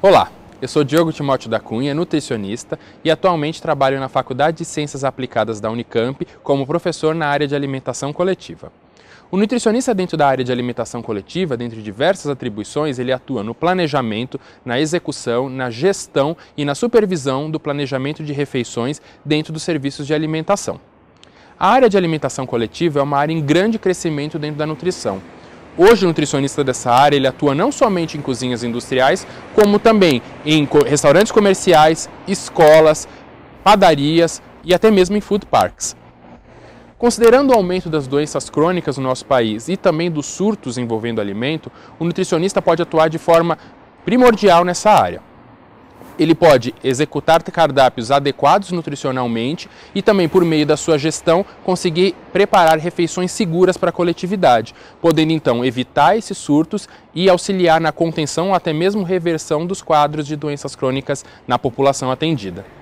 Olá, eu sou Diogo Timóteo da Cunha, nutricionista e atualmente trabalho na Faculdade de Ciências Aplicadas da Unicamp como professor na área de alimentação coletiva. O nutricionista dentro da área de alimentação coletiva, dentre diversas atribuições, ele atua no planejamento, na execução, na gestão e na supervisão do planejamento de refeições dentro dos serviços de alimentação. A área de alimentação coletiva é uma área em grande crescimento dentro da nutrição. Hoje, o nutricionista dessa área ele atua não somente em cozinhas industriais, como também em restaurantes comerciais, escolas, padarias e até mesmo em food parks. Considerando o aumento das doenças crônicas no nosso país e também dos surtos envolvendo alimento, o nutricionista pode atuar de forma primordial nessa área ele pode executar cardápios adequados nutricionalmente e também, por meio da sua gestão, conseguir preparar refeições seguras para a coletividade, podendo então evitar esses surtos e auxiliar na contenção ou até mesmo reversão dos quadros de doenças crônicas na população atendida.